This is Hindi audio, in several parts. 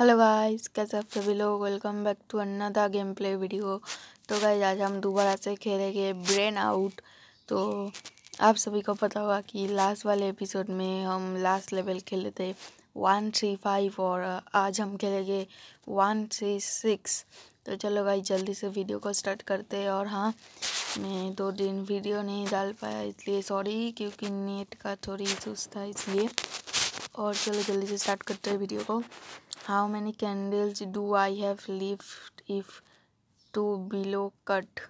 हेलो गाइस कैसे आप सभी लोग welcome back to Anna game play video तो गाइस आज हम दोबारा से खेलेंगे ब्रेन आउट तो आप सभी को पता होगा कि लास्ट वाले एपिसोड में हम लास्ट लेवल खेले थे वन थ्री फाइव और आज हम खेलेंगे वन थ्री सिक्स तो चलो गाइस जल्दी से वीडियो को स्टार्ट करते हैं और हाँ मैं दो दिन वीडियो नहीं डाल पाया इसलिए सॉरी क्योंकि नेट का थोड़ी इशूज़ था इसलिए और चलो जल्दी से स्टार्ट करते हैं वीडियो को how many candles do I have left if two blow cut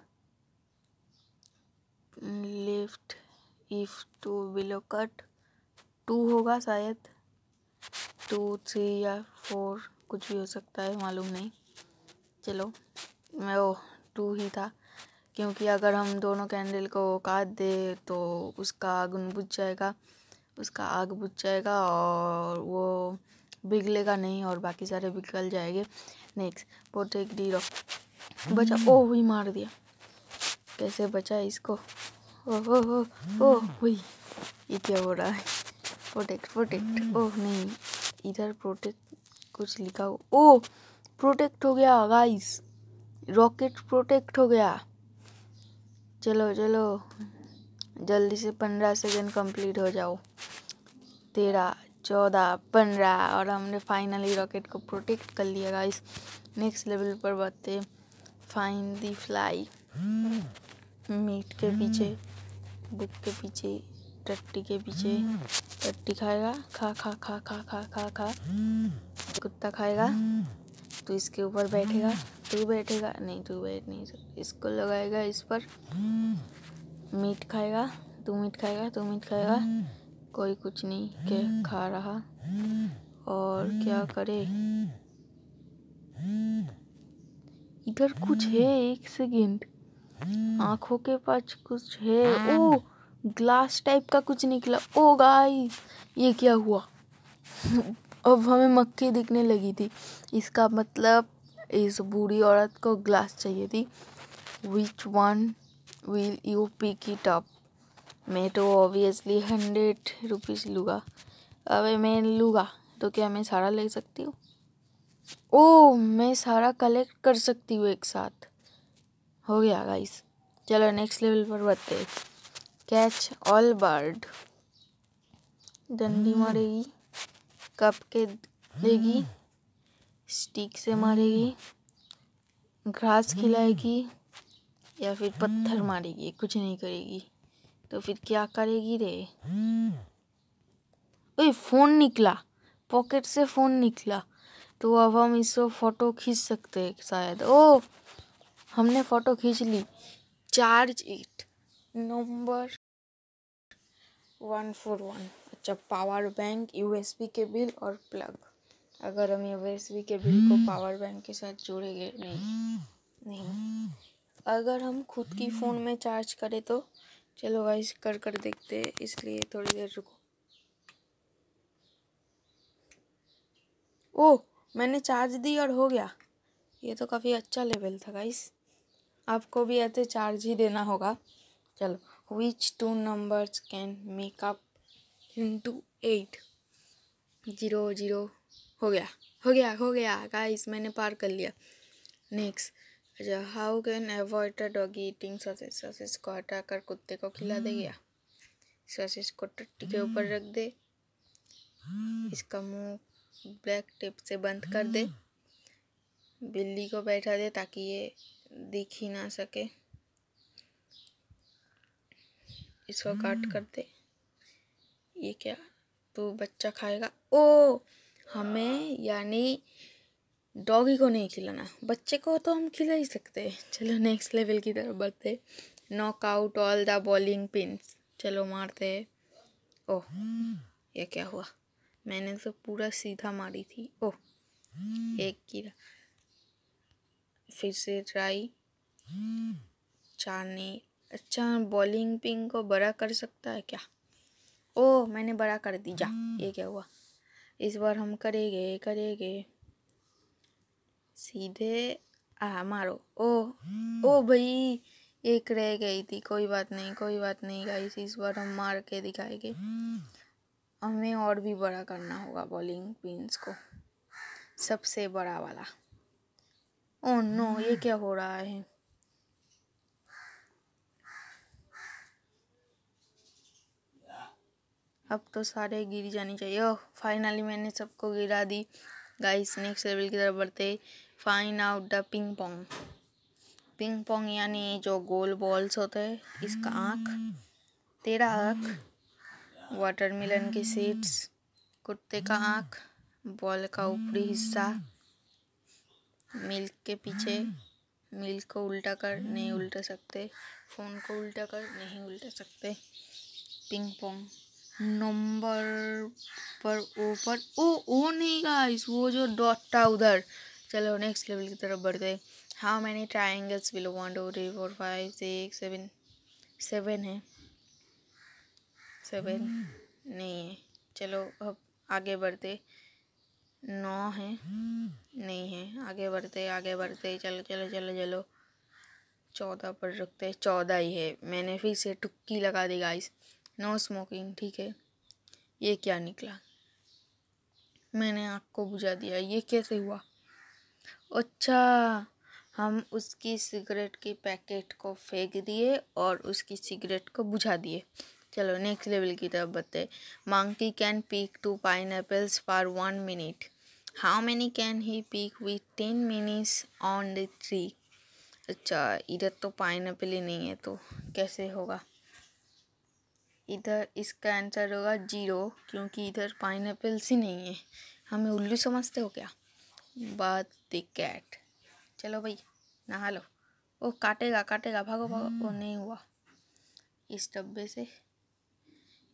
left if two blow cut two होगा शायद टू थ्री या फोर कुछ भी हो सकता है मालूम नहीं चलो मैं वो टू ही था क्योंकि अगर हम दोनों कैंडल को काट दे तो उसका आग बुझ जाएगा उसका आग बुझ जाएगा और वो बिगलेगा नहीं और बाकी सारे बिगल जाएंगे नेक्स्ट प्रोटेक्ट डी रॉक बचा ओ hmm. हुई मार दिया कैसे बचा इसको ओह ओह ओह हुई ये क्या हो रहा है प्रोटेक्ट प्रोटेक्ट hmm. ओह नहीं इधर प्रोटेक्ट कुछ लिखा हो ओ प्रोटेक्ट हो गया गाइस रॉकेट प्रोटेक्ट हो गया चलो चलो जल्दी से पंद्रह सेकेंड कंप्लीट हो जाओ तेरह चौदह पंद्रह और हमने फाइनली रॉकेट को प्रोटेक्ट कर लिया गाइस नेक्स्ट लेवल पर बढ़ते फाइन दी फ्लाई मीट के पीछे बुक के पीछे टट्टी के पीछे टट्टी खाएगा खा खा खा खा खा खा खा कुत्ता खाएगा तो इसके ऊपर बैठेगा तू बैठेगा नहीं तू बैठ नहीं सकता इसको लगाएगा इस पर मीट खाएगा तू मीट खाएगा तू मीट खाएगा कोई कुछ नहीं खा रहा और क्या करे इधर कुछ है एक सेकेंड आंखों के पास कुछ है ओ ग्लास टाइप का कुछ निकला ओ गाइस ये क्या हुआ अब हमें मक्खी दिखने लगी थी इसका मतलब इस बूढ़ी औरत को ग्लास चाहिए थी which one will you pick it up मैं तो ऑब्वियसली हंड्रेड रुपीज़ लूँगा अब मैं लूँगा तो क्या मैं सारा ले सकती हूँ ओ मैं सारा कलेक्ट कर सकती हूँ एक साथ हो गया गाइस चलो नेक्स्ट लेवल पर बढ़ते कैच ऑल बर्ड डंडी hmm. मारेगी कप के देगी स्टिक hmm. से मारेगी hmm. घास खिलाएगी या फिर पत्थर मारेगी कुछ नहीं करेगी तो फिर क्या करेगी रे ओए फोन निकला पॉकेट से फोन निकला तो अब हम इसको फोटो खींच सकते हैं शायद ओ हमने फोटो खींच ली charge it number one four one अच्छा पावर बैंक यूएसबी के बिल और प्लग अगर हम यूएसबी के बिल को पावर बैंक के साथ जोड़ेंगे नहीं नहीं अगर हम खुद की फ़ोन में चार्ज करें तो चलो गाइस कर कर देखते हैं इसलिए थोड़ी देर रुको ओह मैंने चार्ज दी और हो गया ये तो काफ़ी अच्छा लेवल था गाइस आपको भी ऐसे चार्ज ही देना होगा चलो which two numbers can make up to eight zero zero हो गया हो गया हो गया गाइस मैंने पार कर लिया नेक्स्ट अच्छा how can avoid a doggy eating sausage sausage को हटाकर कुत्ते को खिला दे गया hmm. सॉसेज को टट्टी के ऊपर hmm. रख दे hmm. इसका मुंह ब्लैक टेप से बंद कर दे बिल्ली को बैठा दे ताकि ये दिख ही ना सके इसको काट कर दे ये क्या तो बच्चा खाएगा ओ हमें यानी डॉगी को नहीं खिलाना बच्चे को तो हम खिला ही सकते चलो नेक्स्ट लेवल की तरफ बढ़ते knock out all the bowling pins चलो मारते ओह ये क्या हुआ मैंने तो पूरा सीधा मारी थी ओह एक गिरा फिर से ट्राई चार नहीं अच्छा बॉलिंग पिंग को बड़ा कर सकता है क्या ओह मैंने बड़ा कर दिया ये क्या हुआ इस बार हम करेंगे करेंगे सीधे आ मारो ओ ओ भाई एक रह गई थी कोई बात नहीं कोई बात नहीं गाइस इस बार हम मार के दिखाएंगे हमें और भी बड़ा करना होगा बॉलिंग पिंस को सबसे बड़ा वाला ओ नो ये क्या हो रहा है अब तो सारे गिर जानी चाहिए ओह फाइनली मैंने सबको गिरा दी गाइस नेक्स्ट लेवल की तरफ बढ़ते find out the ping pong ping pong यानी जो गोल बॉल्स होते हैं इसका आँख तेरा आँख वाटरमेलन की सीड्स कुत्ते का आँख बॉल का ऊपरी हिस्सा मिल्क के पीछे मिल्क को उल्टा कर नहीं उल्टा सकते फ़ोन को उल्टा कर नहीं उल्टा सकते पिंग पोंग नंबर पर ऊपर ओ ओ नहीं गाइस वो जो डॉट था उधर चलो नेक्स्ट लेवल की तरफ बढ़ गए how many triangles below one two three four five six seven seven है सेवन नहीं है चलो अब आगे बढ़ते नौ है नहीं है आगे बढ़ते आगे बढ़ते चलो चलो चलो चलो चौदह पर रखते हैं चौदह ही है मैंने फिर से टुक्की लगा दी गाइस नो स्मोकिंग ठीक है ये क्या निकला मैंने आपको को बुझा दिया ये कैसे हुआ अच्छा हम उसकी सिगरेट की पैकेट को फेंक दिए और उसकी सिगरेट को बुझा दिए चलो नेक्स्ट लेवल की तरफ बताए monkey can pick two pineapples for one minute how many can he pick with ten minutes on the tree अच्छा इधर तो पाइन एपल ही नहीं है तो कैसे होगा इधर इसका आंसर होगा जीरो क्योंकि इधर पाइन एपल्स ही नहीं है हमें उल्लू समझते हो क्या बात द कैट चलो भाई नहा लो ओह काटेगा काटेगा भागो भागो वो हम्म। नहीं हुआ इस डब्बे से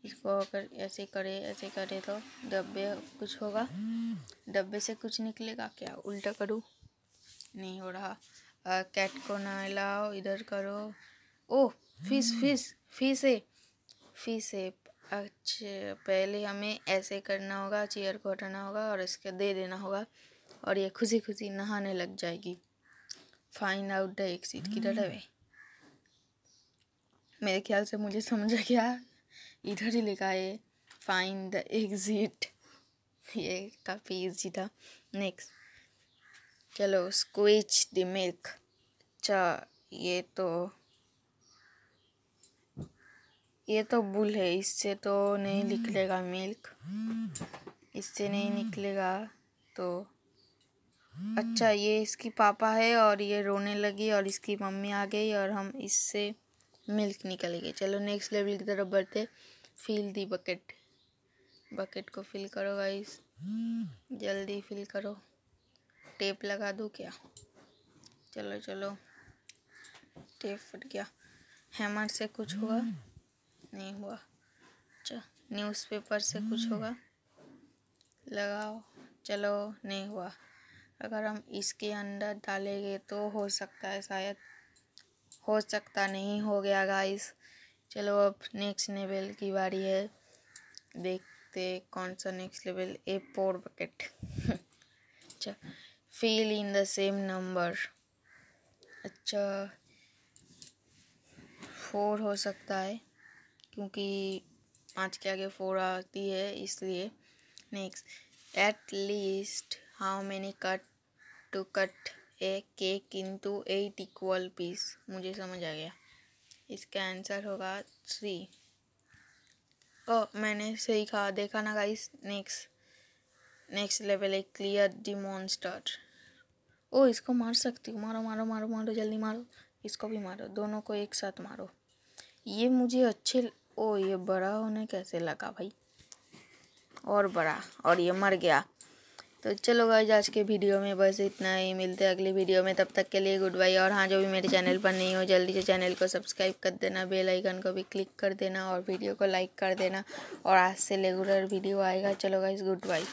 इसको अगर ऐसे करे ऐसे करे तो डब्बे कुछ होगा डब्बे से कुछ निकलेगा क्या उल्टा करूँ नहीं हो रहा आ, कैट को ना लाओ इधर करो ओह फिस हम्म। फिस फिश है फिश है अच्छा पहले हमें ऐसे करना होगा चेयर को हटाना होगा और इसके दे देना होगा और ये खुशी खुशी नहाने लग जाएगी फाइन आउट द एक्सिट किधर है मेरे ख्याल से मुझे समझ आ गया इधर ही लिखा है फाइन द एग्जिट ये काफ़ी इजी था नेक्स्ट चलो स्क्विच द मिल्क अच्छा ये तो ये तो बुल है इससे तो नहीं निकलेगा मिल्क इससे नहीं निकलेगा तो अच्छा ये इसकी पापा है और ये रोने लगी और इसकी मम्मी आ गई और हम इससे मिल्क निकल गए चलो नेक्स्ट लेवल की तरफ बढ़ते फिल दी बकेट बकेट को फिल करो गाइस जल्दी फिल करो टेप लगा दो क्या चलो चलो टेप फट गया हैमर से कुछ होगा नहीं हुआ अच्छा न्यूज़पेपर से कुछ होगा लगाओ चलो नहीं हुआ अगर हम इसके अंदर डालेंगे तो हो सकता है शायद हो सकता नहीं हो गया गाइस चलो अब नेक्स्ट लेवल की बारी है देखते कौन सा next level A four bucket अच्छा fill in the same number अच्छा फोर हो सकता है क्योंकि पाँच के आगे फोर आती है इसलिए next at least how cut to cut a cake into eight equal piece मुझे समझ आ गया इसका आंसर होगा थ्री ओ oh, मैंने सही कहा देखा ना गाइस नेक्स्ट नेक्स्ट लेवल एक क्लियर डी मॉन्स्टर ओ इसको मार सकती हूँ मारो मारो मारो मारो जल्दी मारो इसको भी मारो दोनों को एक साथ मारो ये मुझे अच्छे ओ oh, ये बड़ा होने कैसे लगा भाई और बड़ा और ये मर गया तो चलो गाइज आज के वीडियो में बस इतना ही मिलते हैं अगली वीडियो में तब तक के लिए गुड बाय और हाँ जो भी मेरे चैनल पर नहीं हो जल्दी से चैनल को सब्सक्राइब कर देना बेल आइकन को भी क्लिक कर देना और वीडियो को लाइक कर देना और आज से रेगुलर वीडियो आएगा चलो गाइज गुड बाई